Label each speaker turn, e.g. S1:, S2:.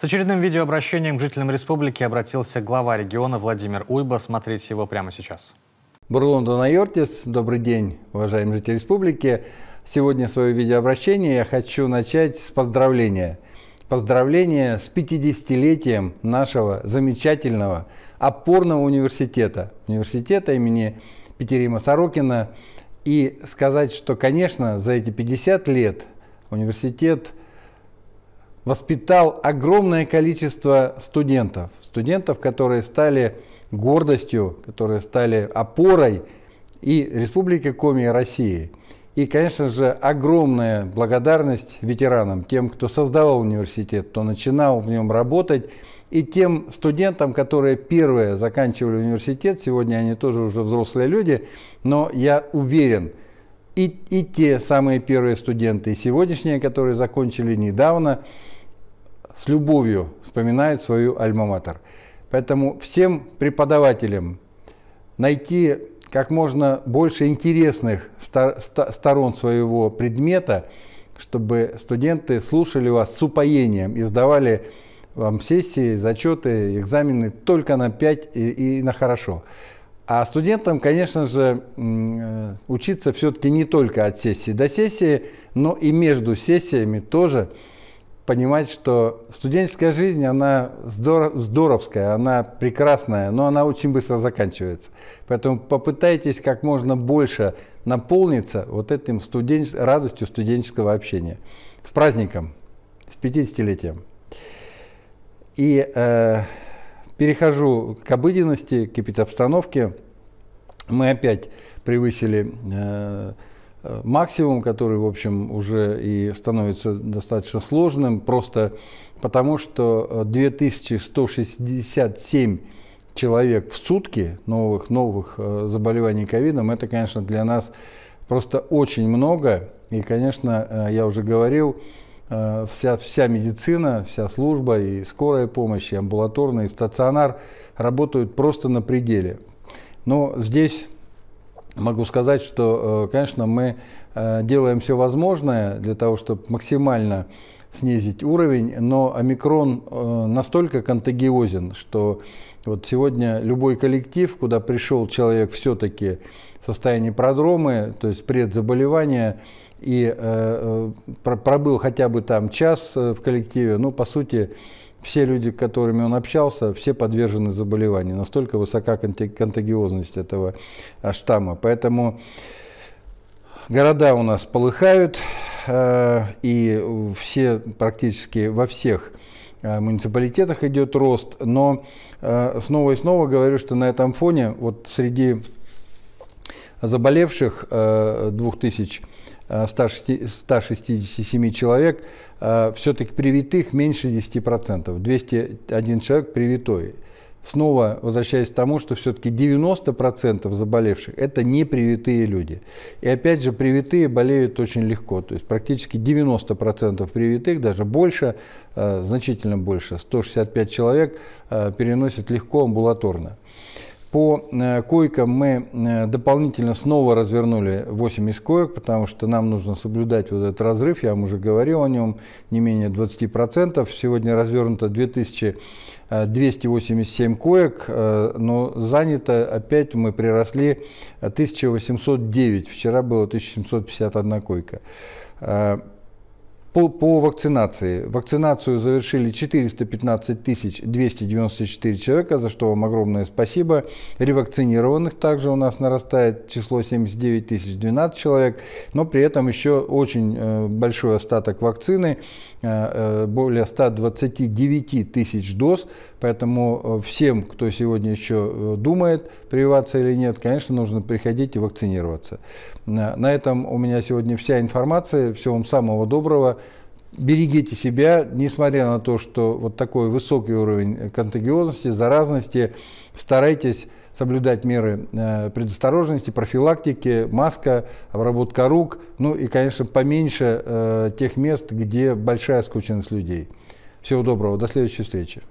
S1: С очередным видеообращением к жителям республики обратился глава региона Владимир Уйба. Смотрите его прямо сейчас. Бурлун Донайортис, добрый день, уважаемые жители республики. Сегодня свое видеообращение я хочу начать с поздравления. Поздравления с 50-летием нашего замечательного опорного университета, университета имени Петерима Сорокина. И сказать, что, конечно, за эти 50 лет университет – воспитал огромное количество студентов. Студентов, которые стали гордостью, которые стали опорой и Республики Коми, и России. И, конечно же, огромная благодарность ветеранам, тем, кто создавал университет, кто начинал в нем работать, и тем студентам, которые первые заканчивали университет, сегодня они тоже уже взрослые люди, но я уверен, и, и те самые первые студенты, и сегодняшние, которые закончили недавно, с любовью вспоминает свою альма-матер. Поэтому всем преподавателям найти как можно больше интересных сторон своего предмета, чтобы студенты слушали вас с упоением и сдавали вам сессии, зачеты, экзамены только на 5 и, и на хорошо. А студентам, конечно же, э, учиться все-таки не только от сессии до сессии, но и между сессиями тоже – понимать, что студенческая жизнь, она здоров, здоровская, она прекрасная, но она очень быстро заканчивается. Поэтому попытайтесь как можно больше наполниться вот этим студен радостью студенческого общения. С праздником, с 50-летием. И э, перехожу к обыденности, к обстановке. Мы опять превысили э, Э, максимум, который, в общем, уже и становится достаточно сложным, просто потому что 2167 э, человек в сутки новых новых э, заболеваний ковидом, это, конечно, для нас просто очень много. И, конечно, я уже говорил, вся, вся медицина, вся служба и скорая помощь, и амбулаторная, и стационар работают просто на пределе. Но здесь могу сказать, что, э, конечно, мы э, делаем все возможное для того, чтобы максимально снизить уровень, но омикрон э, настолько контагиозен, что вот сегодня любой коллектив, куда пришел человек все-таки в состоянии продромы, то есть предзаболевания, и пробыл хотя бы там час в коллективе, ну, по сути, все люди, с которыми он общался, все подвержены заболеванию. Настолько высока контагиозность этого а, штамма. Поэтому города у нас полыхают, э, и все, практически во всех э, муниципалитетах идет рост. Но э, снова и снова говорю, что на этом фоне, вот среди заболевших 2000 167 э, человек, э, все-таки привитых меньше 10%. 201 человек привитой. Снова возвращаясь к тому, что все-таки 90% заболевших – это непривитые люди. И опять же, привитые болеют очень легко. То есть практически 90% привитых, даже больше, э, значительно больше, 165 человек переносят легко амбулаторно. По э, койкам мы э, дополнительно снова развернули 80 коек, потому что нам нужно соблюдать вот этот разрыв, я вам уже говорил о нем, не менее 20%. Сегодня развернуто 2287 э, коек, но занято опять мы приросли 1809, вчера было 1751 койка. По, вакцинации. Вакцинацию завершили 415 294 человека, за что вам огромное спасибо. Ревакцинированных также у нас нарастает число 79 012 человек, но при этом еще очень э, большой остаток вакцины, э, э, более 129 тысяч доз, поэтому всем, кто сегодня еще думает, прививаться или нет, конечно, нужно приходить и вакцинироваться. На этом у меня сегодня вся информация. Всего вам самого доброго берегите себя, несмотря на то, что вот такой высокий уровень контагиозности, заразности, старайтесь соблюдать меры э, предосторожности, профилактики, маска, обработка рук, ну и, конечно, поменьше э, тех мест, где большая скученность людей. Всего доброго, до следующей встречи.